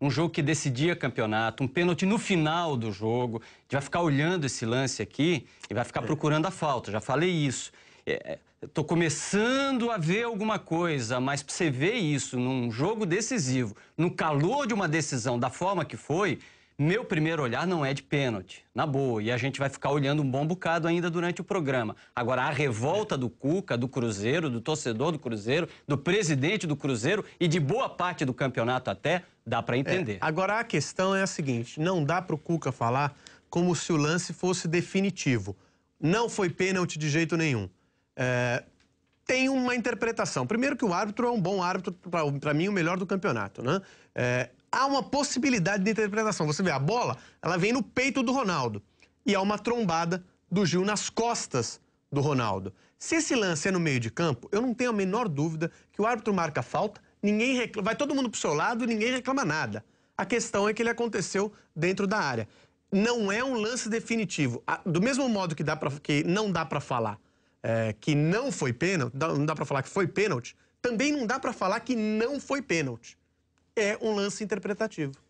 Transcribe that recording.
um jogo que decidia campeonato, um pênalti no final do jogo. A gente vai ficar olhando esse lance aqui e vai ficar é. procurando a falta, já falei isso. É, é, Estou começando a ver alguma coisa, mas para você ver isso num jogo decisivo, no calor de uma decisão, da forma que foi, meu primeiro olhar não é de pênalti, na boa, e a gente vai ficar olhando um bom bocado ainda durante o programa. Agora, a revolta do Cuca, do Cruzeiro, do torcedor do Cruzeiro, do presidente do Cruzeiro e de boa parte do campeonato até, dá para entender. É, agora, a questão é a seguinte, não dá para o Cuca falar como se o lance fosse definitivo. Não foi pênalti de jeito nenhum. É, tem uma interpretação. Primeiro que o árbitro é um bom árbitro, para mim, o melhor do campeonato, né? É, há uma possibilidade de interpretação. Você vê, a bola, ela vem no peito do Ronaldo e há uma trombada do Gil nas costas do Ronaldo. Se esse lance é no meio de campo, eu não tenho a menor dúvida que o árbitro marca falta, ninguém reclama, vai todo mundo pro seu lado, ninguém reclama nada. A questão é que ele aconteceu dentro da área. Não é um lance definitivo. Do mesmo modo que, dá pra, que não dá para falar é, que não foi pênalti, não dá para falar que foi pênalti, também não dá para falar que não foi pênalti é um lance interpretativo.